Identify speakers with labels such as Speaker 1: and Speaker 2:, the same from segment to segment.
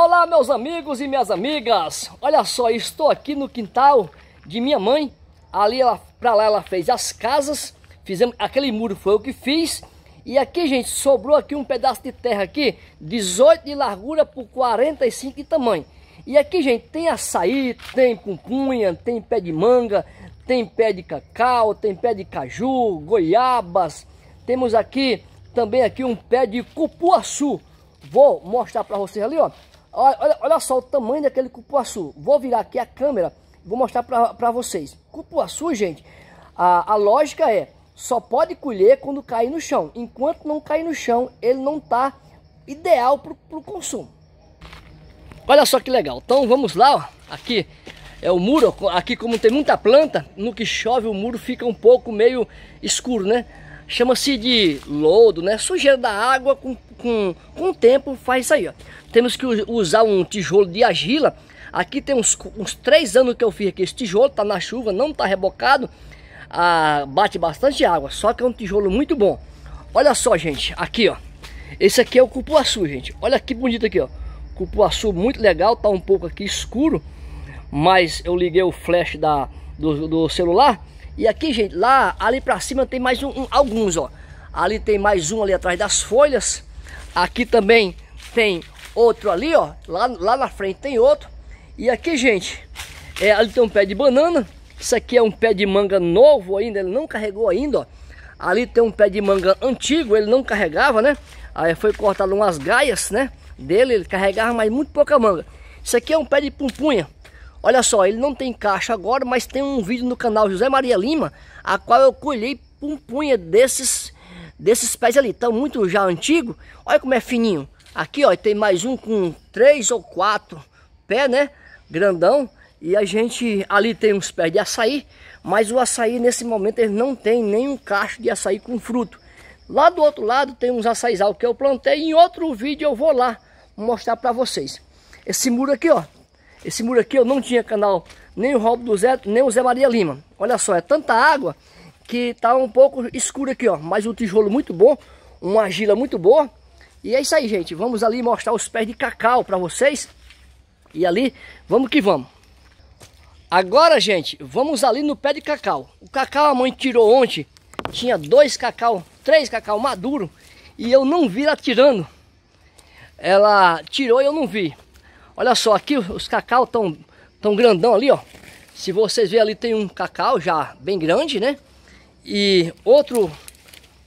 Speaker 1: Olá, meus amigos e minhas amigas. Olha só, estou aqui no quintal de minha mãe. Ali ela, para lá ela fez as casas. Fizemos aquele muro foi o que fiz. E aqui, gente, sobrou aqui um pedaço de terra aqui, 18 de largura por 45 de tamanho. E aqui, gente, tem açaí, tem cumpunha, tem pé de manga, tem pé de cacau, tem pé de caju, goiabas. Temos aqui também aqui um pé de cupuaçu. Vou mostrar para vocês ali, ó. Olha, olha só o tamanho daquele cupuaçu. Vou virar aqui a câmera vou mostrar para vocês. Cupuaçu, gente, a, a lógica é, só pode colher quando cair no chão. Enquanto não cair no chão, ele não está ideal para o consumo. Olha só que legal. Então vamos lá, ó. aqui é o muro. Aqui como tem muita planta, no que chove o muro fica um pouco meio escuro, né? chama-se de lodo, né? Sujeira da água com, com, com o tempo faz isso aí, ó. Temos que usar um tijolo de argila. Aqui tem uns, uns três anos que eu fiz aqui. Esse tijolo tá na chuva, não tá rebocado. Ah, bate bastante água, só que é um tijolo muito bom. Olha só, gente, aqui, ó. Esse aqui é o cupuaçu, gente. Olha que bonito aqui, ó. Cupuaçu muito legal, tá um pouco aqui escuro. Mas eu liguei o flash da, do, do celular e aqui, gente, lá, ali pra cima tem mais um, um, alguns, ó. Ali tem mais um ali atrás das folhas. Aqui também tem outro ali, ó. Lá, lá na frente tem outro. E aqui, gente, é, ali tem um pé de banana. Isso aqui é um pé de manga novo ainda, ele não carregou ainda, ó. Ali tem um pé de manga antigo, ele não carregava, né? Aí foi cortado umas gaias, né? Dele, ele carregava, mas muito pouca manga. Isso aqui é um pé de pumpunha. Olha só, ele não tem caixa agora, mas tem um vídeo no canal José Maria Lima, a qual eu colhei punha desses desses pés ali, estão tá muito já antigo. Olha como é fininho. Aqui, ó, tem mais um com três ou quatro pé, né? Grandão. E a gente ali tem uns pés de açaí, mas o açaí nesse momento ele não tem nenhum cacho de açaí com fruto. Lá do outro lado tem uns açaizal que eu plantei. Em outro vídeo eu vou lá mostrar para vocês. Esse muro aqui, ó, esse muro aqui eu não tinha canal nem o Rob do Zé, nem o Zé Maria Lima. Olha só, é tanta água que tá um pouco escuro aqui, ó. Mas um tijolo muito bom, uma argila muito boa. E é isso aí, gente. Vamos ali mostrar os pés de cacau para vocês. E ali, vamos que vamos. Agora, gente, vamos ali no pé de cacau. O cacau a mãe tirou ontem. Tinha dois cacau, três cacau maduro. E eu não vi ela tirando. Ela tirou e eu não vi. Olha só, aqui os cacau estão tão grandão ali, ó. Se vocês verem ali tem um cacau já bem grande, né? E outro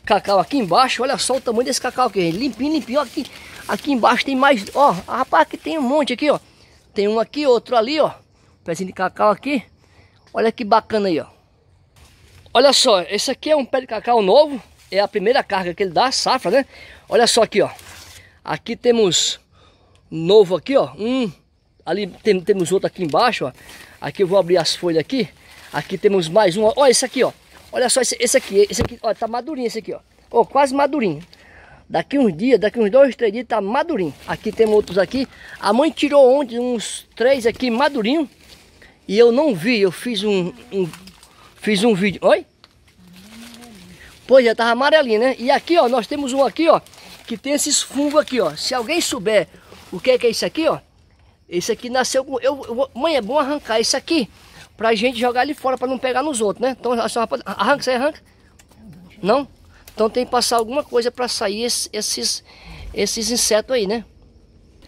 Speaker 1: cacau aqui embaixo, olha só o tamanho desse cacau aqui, limpinho, limpinho. aqui, aqui embaixo tem mais, ó, rapaz, aqui tem um monte aqui, ó. Tem um aqui, outro ali, ó. Um pezinho de cacau aqui. Olha que bacana aí, ó. Olha só, esse aqui é um pé de cacau novo. É a primeira carga que ele dá, safra, né? Olha só aqui, ó. Aqui temos novo aqui, ó. Um. Ali tem, temos outro aqui embaixo, ó. Aqui eu vou abrir as folhas aqui. Aqui temos mais um. Olha esse aqui, ó. Olha só esse, esse aqui. Esse aqui, ó, tá madurinho esse aqui, ó. Ó, quase madurinho. Daqui uns dias, daqui uns dois, três dias, tá madurinho. Aqui temos outros aqui. A mãe tirou ontem uns três aqui madurinho. E eu não vi, eu fiz um, um fiz um vídeo. Oi? Pois já é, tava amarelinho, né? E aqui, ó, nós temos um aqui, ó, que tem esses fungos aqui, ó. Se alguém souber o que é que é isso aqui, ó? Esse aqui nasceu com... Eu, mãe, é bom arrancar isso aqui pra gente jogar ele fora, pra não pegar nos outros, né? Então, rapaz, arranca, você arranca? Não? Então tem que passar alguma coisa pra sair esses, esses, esses insetos aí, né?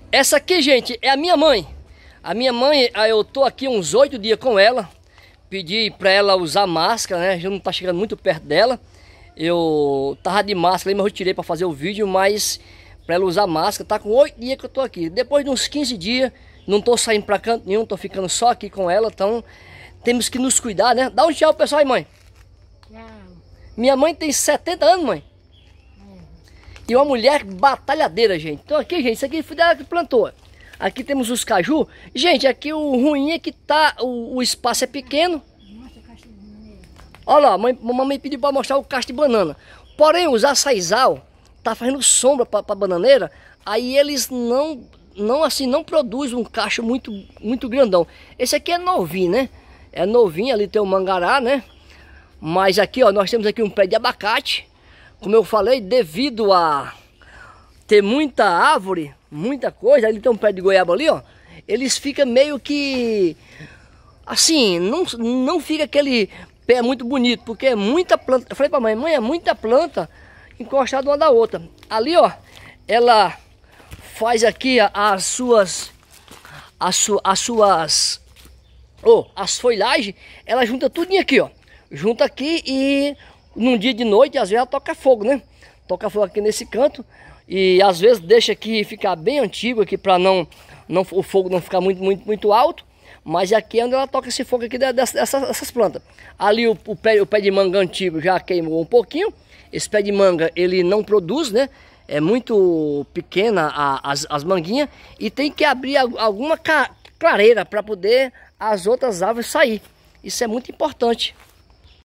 Speaker 1: Essa aqui, gente, é a minha mãe. A minha mãe, ah, eu tô aqui uns oito dias com ela. Pedi pra ela usar máscara, né? Já não tá chegando muito perto dela. Eu tava de máscara, mas eu tirei pra fazer o vídeo, mas para ela usar máscara. Tá com oito dias que eu tô aqui. Depois de uns 15 dias, não tô saindo para canto nenhum, tô ficando só aqui com ela. Então temos que nos cuidar, né? Dá um tchau pessoal aí, mãe. Tchau. Minha mãe tem 70 anos, mãe. É. E uma mulher batalhadeira, gente. Então aqui, gente, isso aqui foi dela que plantou. Aqui temos os caju. Gente, aqui o ruim é que tá, o, o espaço é pequeno. Olha lá, mãe, mamãe pediu para mostrar o cacho de banana. Porém, os açaizal, tá fazendo sombra para a bananeira, aí eles não não assim não produz um cacho muito muito grandão. Esse aqui é novinho, né? É novinho, ali tem o um mangará, né? Mas aqui, ó, nós temos aqui um pé de abacate. Como eu falei, devido a ter muita árvore, muita coisa, ali tem um pé de goiaba ali, ó. Eles ficam meio que assim, não não fica aquele pé muito bonito, porque é muita planta. Eu falei para mãe, mãe, é muita planta encostadas uma da outra. Ali, ó, ela faz aqui as suas as, as suas oh, as folhagens, ela junta tudo aqui, ó. Junta aqui e num dia de noite, às vezes ela toca fogo, né? Toca fogo aqui nesse canto e às vezes deixa aqui ficar bem antigo aqui para não não o fogo não ficar muito muito muito alto mas aqui é onde ela toca esse fogo aqui dessas, dessas plantas. Ali o, o, pé, o pé de manga antigo já queimou um pouquinho. Esse pé de manga ele não produz, né? É muito pequena a, as, as manguinhas. E tem que abrir alguma clareira para poder as outras árvores sair. Isso é muito importante.